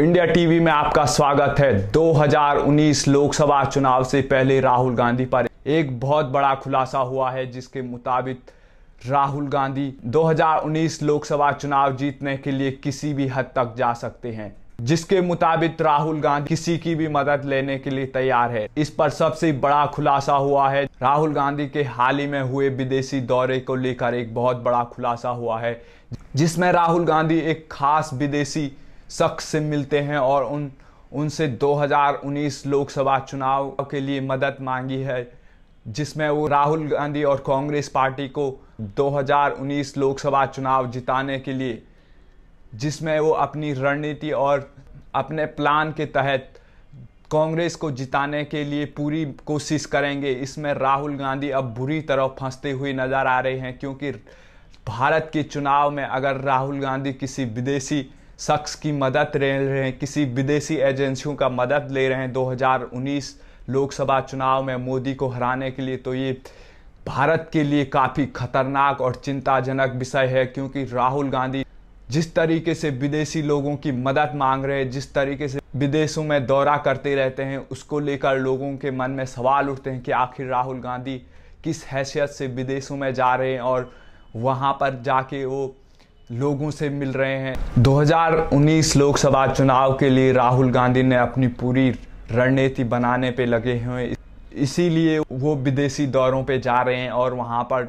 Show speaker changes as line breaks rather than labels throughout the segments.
India TV में आपका स्वागत है 2019 लोकसभा चुनाव से पहले राहुल गांधी पर एक बहुत बड़ा खुलासा हुआ है जिसके मुताबिक राहुल गांधी 2019 लोकसभा चुनाव जीतने के लिए किसी भी हद तक जा सकते हैं जिसके मुताबिक राहुल गांधी किसी की भी मदद लेने के लिए तैयार है इस पर सबसे बड़ा खुलासा हुआ है राहुल गांधी के हाल ही में हुए विदेशी दौरे को लेकर एक बहुत बड़ा खुलासा हुआ है जिसमें राहुल गांधी एक खास विदेशी शख्स से मिलते हैं और उन उनसे 2019 लोकसभा चुनाव के लिए मदद मांगी है जिसमें वो राहुल गांधी और कांग्रेस पार्टी को 2019 लोकसभा चुनाव जिताने के लिए जिसमें वो अपनी रणनीति और अपने प्लान के तहत कांग्रेस को जिताने के लिए पूरी कोशिश करेंगे इसमें राहुल गांधी अब बुरी तरह फंसते हुए नज़र आ रहे हैं क्योंकि भारत के चुनाव में अगर राहुल गांधी किसी विदेशी शख्स की मदद ले रहे हैं किसी विदेशी एजेंसियों का मदद ले रहे हैं 2019 लोकसभा चुनाव में मोदी को हराने के लिए तो ये भारत के लिए काफ़ी खतरनाक और चिंताजनक विषय है क्योंकि राहुल गांधी जिस तरीके से विदेशी लोगों की मदद मांग रहे हैं जिस तरीके से विदेशों में दौरा करते रहते हैं उसको लेकर लोगों के मन में सवाल उठते हैं कि आखिर राहुल गांधी किस हैसियत से विदेशों में जा रहे हैं और वहाँ पर जाके वो लोगों से मिल रहे हैं 2019 लोकसभा चुनाव के लिए राहुल गांधी ने अपनी पूरी रणनीति बनाने पे लगे हुए इसीलिए वो विदेशी दौरों पे जा रहे हैं और वहाँ पर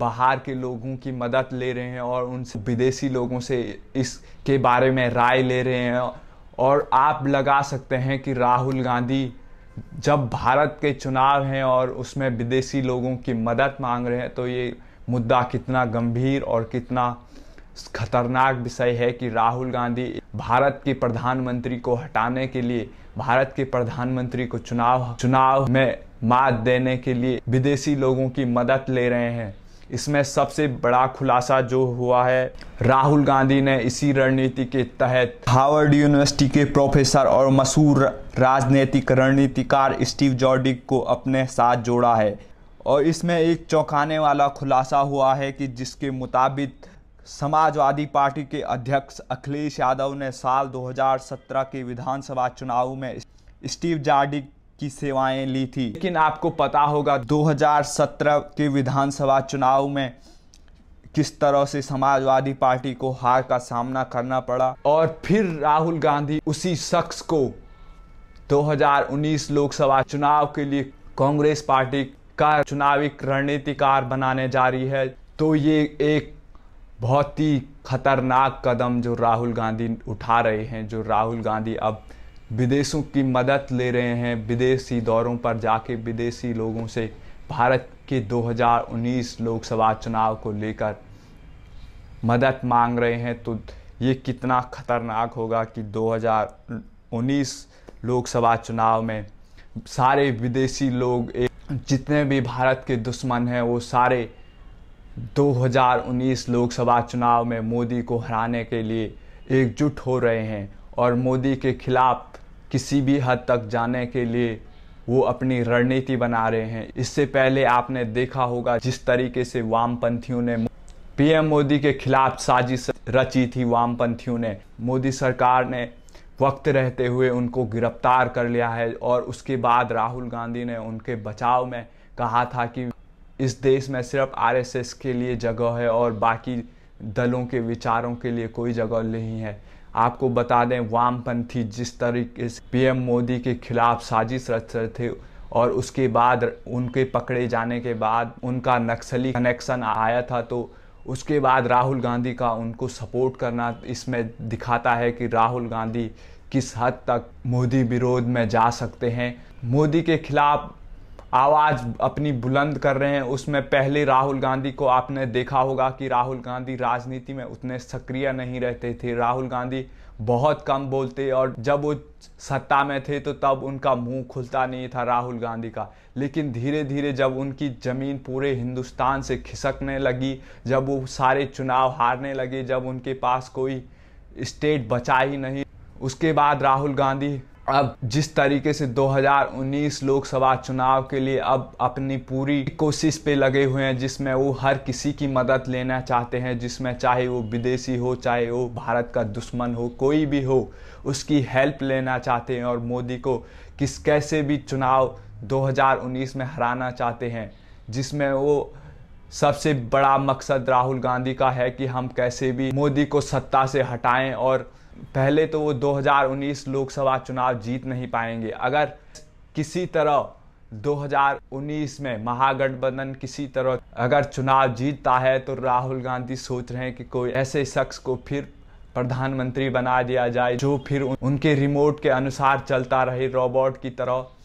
बाहर के लोगों की मदद ले रहे हैं और उनसे विदेशी लोगों से इसके बारे में राय ले रहे हैं और आप लगा सकते हैं कि राहुल गांधी जब भारत के चुनाव हैं और उसमें विदेशी लोगों की मदद मांग रहे हैं तो ये मुद्दा कितना गंभीर और कितना खतरनाक विषय है कि राहुल गांधी भारत के प्रधानमंत्री को हटाने के लिए भारत के प्रधानमंत्री को चुनाव चुनाव में मात देने के लिए विदेशी लोगों की मदद ले रहे हैं इसमें सबसे बड़ा खुलासा जो हुआ है राहुल गांधी ने इसी रणनीति के तहत हार्वर्ड यूनिवर्सिटी के प्रोफेसर और मशहूर राजनीतिक रणनीतिकार स्टीव जॉर्डिक को अपने साथ जोड़ा है और इसमें एक चौंकाने वाला खुलासा हुआ है कि जिसके मुताबिक समाजवादी पार्टी के अध्यक्ष अखिलेश यादव ने साल 2017 के विधानसभा चुनाव में स्टीव जार्डिक की सेवाएं ली थी लेकिन आपको पता होगा 2017 के विधानसभा चुनाव में किस तरह से समाजवादी पार्टी को हार का सामना करना पड़ा और फिर राहुल गांधी उसी शख्स को 2019 लोकसभा चुनाव के लिए कांग्रेस पार्टी का चुनावी रणनीतिकार बनाने जा रही है तो ये एक बहुत ही खतरनाक कदम जो राहुल गांधी उठा रहे हैं जो राहुल गांधी अब विदेशों की मदद ले रहे हैं विदेशी दौरों पर जाके विदेशी लोगों से भारत के 2019 लोकसभा चुनाव को लेकर मदद मांग रहे हैं तो ये कितना खतरनाक होगा कि 2019 लोकसभा चुनाव में सारे विदेशी लोग जितने भी भारत के दुश्मन हैं वो सारे 2019 लोकसभा चुनाव में मोदी को हराने के लिए एकजुट हो रहे हैं और मोदी के खिलाफ किसी भी हद तक जाने के लिए वो अपनी रणनीति बना रहे हैं इससे पहले आपने देखा होगा जिस तरीके से वामपंथियों ने पीएम मोदी के खिलाफ साजिश रची थी वामपंथियों ने मोदी सरकार ने वक्त रहते हुए उनको गिरफ्तार कर लिया है और उसके बाद राहुल गांधी ने उनके बचाव में कहा था कि इस देश में सिर्फ आरएसएस के लिए जगह है और बाकी दलों के विचारों के लिए कोई जगह नहीं है आपको बता दें वामपंथी जिस तरीके से पीएम मोदी के खिलाफ साजिश रच रहे थे और उसके बाद उनके पकड़े जाने के बाद उनका नक्सली कनेक्शन आया था तो उसके बाद राहुल गांधी का उनको सपोर्ट करना इसमें दिखाता है कि राहुल गांधी किस हद तक मोदी विरोध में जा सकते हैं मोदी के खिलाफ आवाज़ अपनी बुलंद कर रहे हैं उसमें पहले राहुल गांधी को आपने देखा होगा कि राहुल गांधी राजनीति में उतने सक्रिय नहीं रहते थे राहुल गांधी बहुत कम बोलते और जब वो सत्ता में थे तो तब उनका मुंह खुलता नहीं था राहुल गांधी का लेकिन धीरे धीरे जब उनकी ज़मीन पूरे हिंदुस्तान से खिसकने लगी जब वो सारे चुनाव हारने लगे जब उनके पास कोई स्टेट बचा ही नहीं उसके बाद राहुल गांधी अब जिस तरीके से 2019 लोकसभा चुनाव के लिए अब अपनी पूरी कोशिश पे लगे हुए हैं जिसमें वो हर किसी की मदद लेना चाहते हैं जिसमें चाहे वो विदेशी हो चाहे वो भारत का दुश्मन हो कोई भी हो उसकी हेल्प लेना चाहते हैं और मोदी को किस कैसे भी चुनाव 2019 में हराना चाहते हैं जिसमें वो सबसे बड़ा मकसद राहुल गांधी का है कि हम कैसे भी मोदी को सत्ता से हटाएं और पहले तो वो 2019 लोकसभा चुनाव जीत नहीं पाएंगे अगर किसी तरह 2019 में महागठबंधन किसी तरह अगर चुनाव जीतता है तो राहुल गांधी सोच रहे हैं कि कोई ऐसे शख्स को फिर प्रधानमंत्री बना दिया जाए जो फिर उनके रिमोट के अनुसार चलता रहे रोबोट की तरह